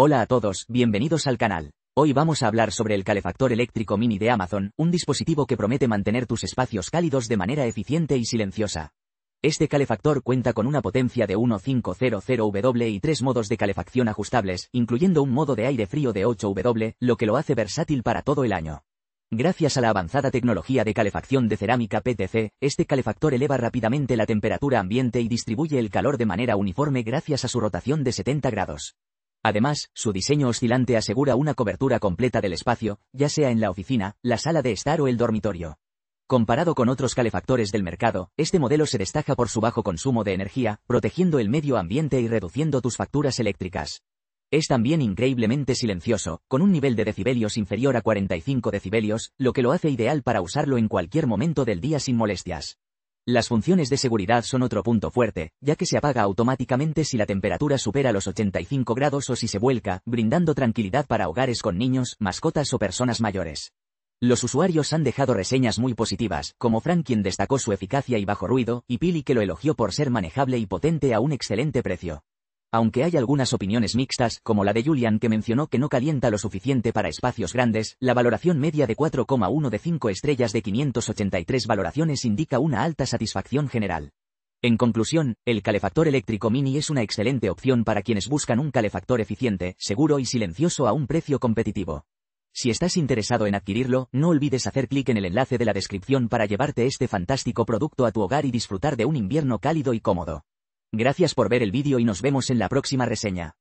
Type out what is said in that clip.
Hola a todos, bienvenidos al canal. Hoy vamos a hablar sobre el calefactor eléctrico mini de Amazon, un dispositivo que promete mantener tus espacios cálidos de manera eficiente y silenciosa. Este calefactor cuenta con una potencia de 1500W y tres modos de calefacción ajustables, incluyendo un modo de aire frío de 8W, lo que lo hace versátil para todo el año. Gracias a la avanzada tecnología de calefacción de cerámica PTC, este calefactor eleva rápidamente la temperatura ambiente y distribuye el calor de manera uniforme gracias a su rotación de 70 grados. Además, su diseño oscilante asegura una cobertura completa del espacio, ya sea en la oficina, la sala de estar o el dormitorio. Comparado con otros calefactores del mercado, este modelo se destaca por su bajo consumo de energía, protegiendo el medio ambiente y reduciendo tus facturas eléctricas. Es también increíblemente silencioso, con un nivel de decibelios inferior a 45 decibelios, lo que lo hace ideal para usarlo en cualquier momento del día sin molestias. Las funciones de seguridad son otro punto fuerte, ya que se apaga automáticamente si la temperatura supera los 85 grados o si se vuelca, brindando tranquilidad para hogares con niños, mascotas o personas mayores. Los usuarios han dejado reseñas muy positivas, como Frank quien destacó su eficacia y bajo ruido, y Pili que lo elogió por ser manejable y potente a un excelente precio. Aunque hay algunas opiniones mixtas, como la de Julian que mencionó que no calienta lo suficiente para espacios grandes, la valoración media de 4,1 de 5 estrellas de 583 valoraciones indica una alta satisfacción general. En conclusión, el calefactor eléctrico mini es una excelente opción para quienes buscan un calefactor eficiente, seguro y silencioso a un precio competitivo. Si estás interesado en adquirirlo, no olvides hacer clic en el enlace de la descripción para llevarte este fantástico producto a tu hogar y disfrutar de un invierno cálido y cómodo. Gracias por ver el vídeo y nos vemos en la próxima reseña.